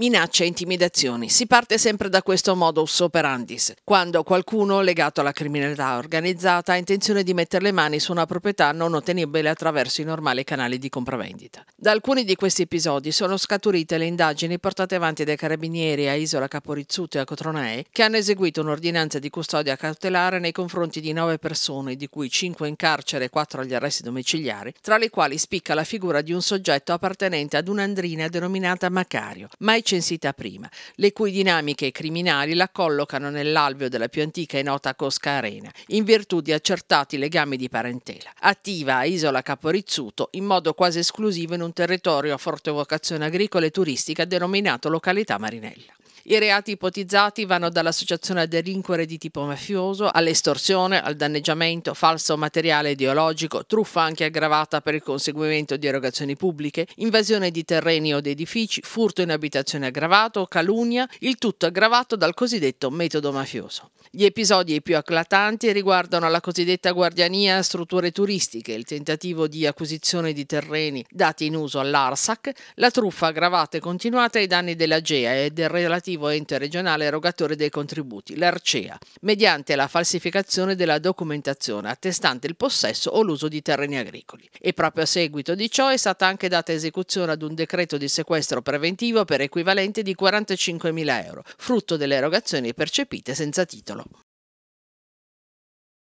minacce e intimidazioni. Si parte sempre da questo modus operandis, quando qualcuno legato alla criminalità organizzata ha intenzione di mettere le mani su una proprietà non ottenibile attraverso i normali canali di compravendita. Da alcuni di questi episodi sono scaturite le indagini portate avanti dai carabinieri a Isola Caporizzuto e a Cotronei, che hanno eseguito un'ordinanza di custodia cautelare nei confronti di nove persone, di cui cinque in carcere e quattro agli arresti domiciliari, tra le quali spicca la figura di un soggetto appartenente ad un'andrina denominata Macario, mai censita prima, le cui dinamiche criminali la collocano nell'alveo della più antica e nota Cosca Arena, in virtù di accertati legami di parentela. Attiva a Isola Caporizzuto in modo quasi esclusivo in un territorio a forte vocazione agricola e turistica denominato località Marinella. I reati ipotizzati vanno dall'associazione a delinquere di tipo mafioso all'estorsione, al danneggiamento, falso materiale ideologico, truffa anche aggravata per il conseguimento di erogazioni pubbliche, invasione di terreni o di edifici, furto in abitazione aggravato, calunnia, il tutto aggravato dal cosiddetto metodo mafioso. Gli episodi più acclatanti riguardano la cosiddetta guardiania a strutture turistiche, il tentativo di acquisizione di terreni dati in uso all'ARSAC, la truffa aggravata e continuata ai danni della GEA e del relativo amministrativo e interregionale erogatore dei contributi, l'Arcea, mediante la falsificazione della documentazione attestante il possesso o l'uso di terreni agricoli. E proprio a seguito di ciò è stata anche data esecuzione ad un decreto di sequestro preventivo per equivalente di 45.000 euro, frutto delle erogazioni percepite senza titolo.